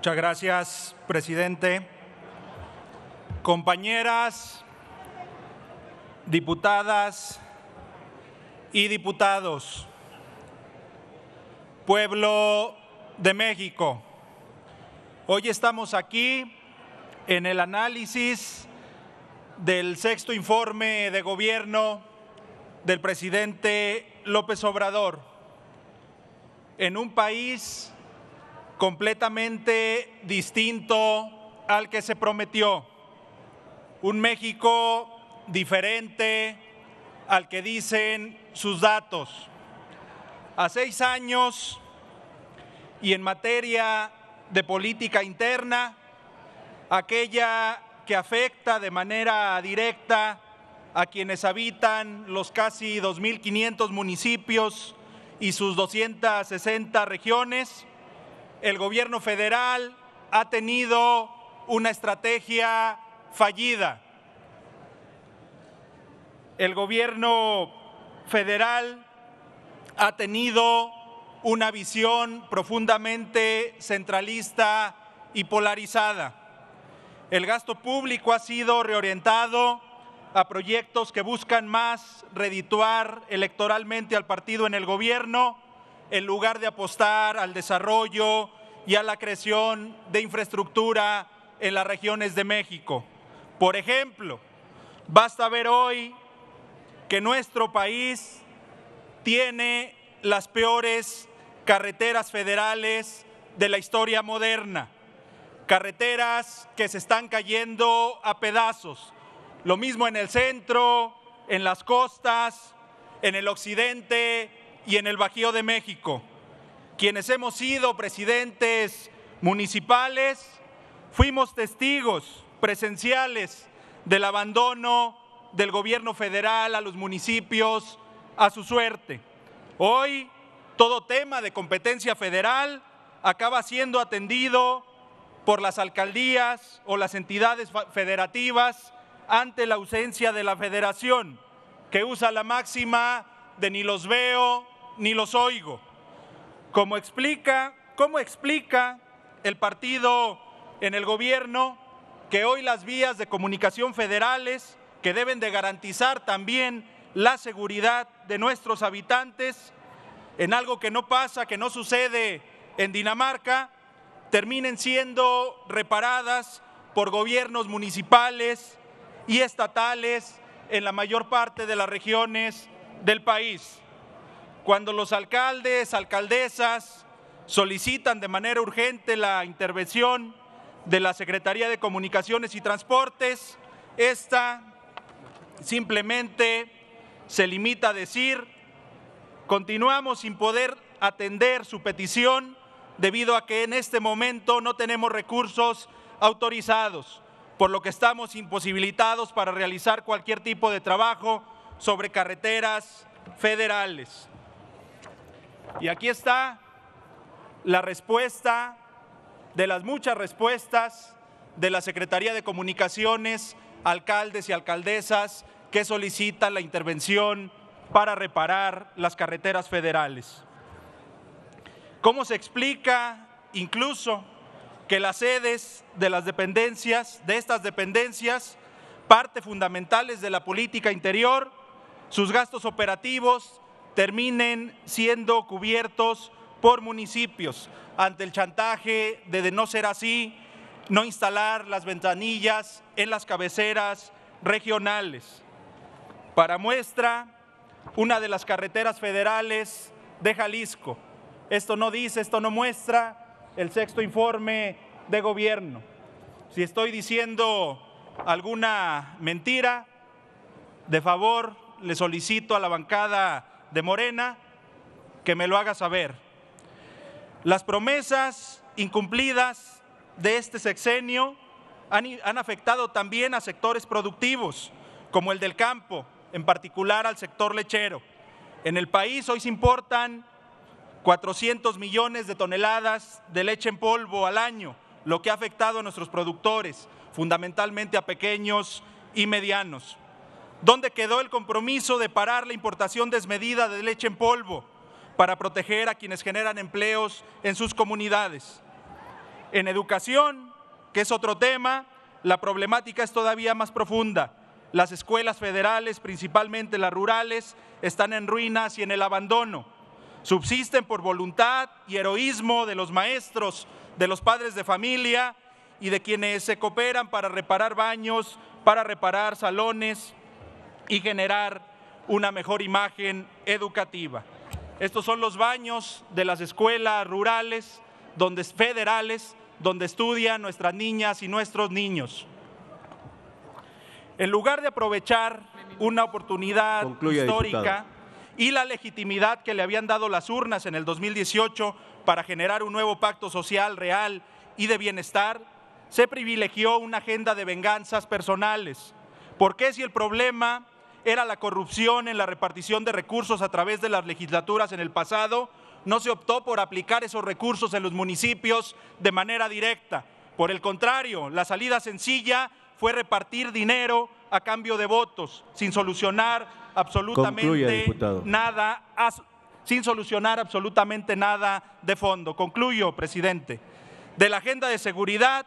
Muchas gracias, presidente. Compañeras, diputadas y diputados, pueblo de México, hoy estamos aquí en el análisis del sexto informe de gobierno del presidente López Obrador en un país completamente distinto al que se prometió. Un México diferente al que dicen sus datos. A seis años y en materia de política interna, aquella que afecta de manera directa a quienes habitan los casi 2.500 municipios y sus 260 regiones, el gobierno federal ha tenido una estrategia fallida. El gobierno federal ha tenido una visión profundamente centralista y polarizada. El gasto público ha sido reorientado a proyectos que buscan más redituar electoralmente al partido en el gobierno en lugar de apostar al desarrollo y a la creación de infraestructura en las regiones de México. Por ejemplo, basta ver hoy que nuestro país tiene las peores carreteras federales de la historia moderna, carreteras que se están cayendo a pedazos, lo mismo en el centro, en las costas, en el occidente, y en el Bajío de México. Quienes hemos sido presidentes municipales, fuimos testigos presenciales del abandono del gobierno federal a los municipios a su suerte. Hoy todo tema de competencia federal acaba siendo atendido por las alcaldías o las entidades federativas ante la ausencia de la federación, que usa la máxima de ni los veo ni los oigo. Como explica, ¿Cómo explica el partido en el gobierno que hoy las vías de comunicación federales, que deben de garantizar también la seguridad de nuestros habitantes, en algo que no pasa, que no sucede en Dinamarca, terminen siendo reparadas por gobiernos municipales y estatales en la mayor parte de las regiones del país. Cuando los alcaldes, alcaldesas solicitan de manera urgente la intervención de la Secretaría de Comunicaciones y Transportes, esta simplemente se limita a decir, continuamos sin poder atender su petición debido a que en este momento no tenemos recursos autorizados, por lo que estamos imposibilitados para realizar cualquier tipo de trabajo sobre carreteras federales. Y aquí está la respuesta de las muchas respuestas de la Secretaría de Comunicaciones, alcaldes y alcaldesas que solicitan la intervención para reparar las carreteras federales. ¿Cómo se explica incluso que las sedes de las dependencias, de estas dependencias, parte fundamentales de la política interior, sus gastos operativos terminen siendo cubiertos por municipios ante el chantaje de, no ser así, no instalar las ventanillas en las cabeceras regionales. Para muestra, una de las carreteras federales de Jalisco. Esto no dice, esto no muestra el sexto informe de gobierno. Si estoy diciendo alguna mentira, de favor le solicito a la bancada de Morena, que me lo haga saber. Las promesas incumplidas de este sexenio han, afectado también a sectores productivos, como el del campo, en particular al sector lechero. En el país hoy se importan 400 millones de toneladas de leche en polvo al año, lo que ha afectado a nuestros productores, fundamentalmente a pequeños y medianos. ¿Dónde quedó el compromiso de parar la importación desmedida de leche en polvo para proteger a quienes generan empleos en sus comunidades? En educación, que es otro tema, la problemática es todavía más profunda. Las escuelas federales, principalmente las rurales, están en ruinas y en el abandono. Subsisten por voluntad y heroísmo de los maestros, de los padres de familia y de quienes se cooperan para reparar baños, para reparar salones, y generar una mejor imagen educativa. Estos son los baños de las escuelas rurales, donde, federales, donde estudian nuestras niñas y nuestros niños. En lugar de aprovechar una oportunidad histórica y la legitimidad que le habían dado las urnas en el 2018 para generar un nuevo pacto social real y de bienestar, se privilegió una agenda de venganzas personales. qué si el problema era la corrupción en la repartición de recursos a través de las legislaturas en el pasado, no se optó por aplicar esos recursos en los municipios de manera directa. Por el contrario, la salida sencilla fue repartir dinero a cambio de votos, sin solucionar absolutamente nada, sin solucionar absolutamente nada de fondo. Concluyo, presidente. De la agenda de seguridad,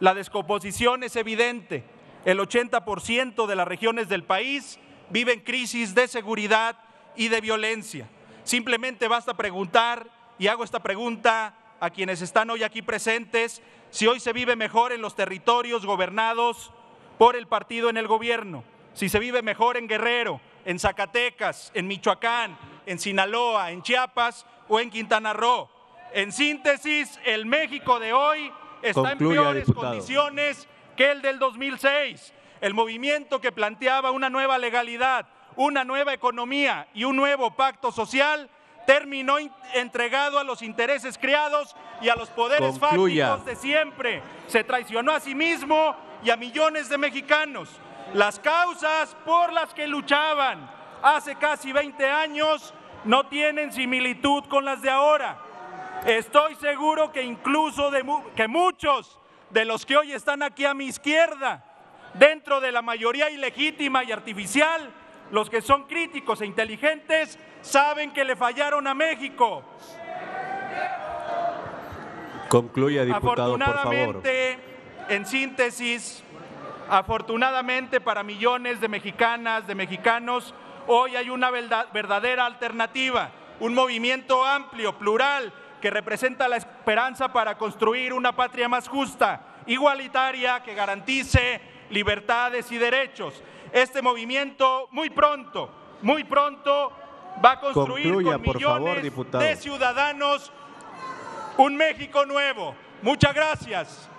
la descomposición es evidente el 80% de las regiones del país viven crisis de seguridad y de violencia. Simplemente basta preguntar, y hago esta pregunta a quienes están hoy aquí presentes, si hoy se vive mejor en los territorios gobernados por el partido en el gobierno, si se vive mejor en Guerrero, en Zacatecas, en Michoacán, en Sinaloa, en Chiapas o en Quintana Roo. En síntesis, el México de hoy está en peores condiciones que el del 2006, el movimiento que planteaba una nueva legalidad, una nueva economía y un nuevo pacto social, terminó entregado a los intereses creados y a los poderes fácticos de siempre. Se traicionó a sí mismo y a millones de mexicanos. Las causas por las que luchaban hace casi 20 años no tienen similitud con las de ahora. Estoy seguro que incluso que muchos de los que hoy están aquí a mi izquierda, dentro de la mayoría ilegítima y artificial, los que son críticos e inteligentes saben que le fallaron a México. Concluya, diputado, afortunadamente, por favor. En síntesis, afortunadamente para millones de mexicanas, de mexicanos, hoy hay una verdadera alternativa, un movimiento amplio, plural, que representa la esperanza para construir una patria más justa, igualitaria, que garantice libertades y derechos. Este movimiento muy pronto, muy pronto va a construir con millones de ciudadanos un México nuevo. Muchas gracias.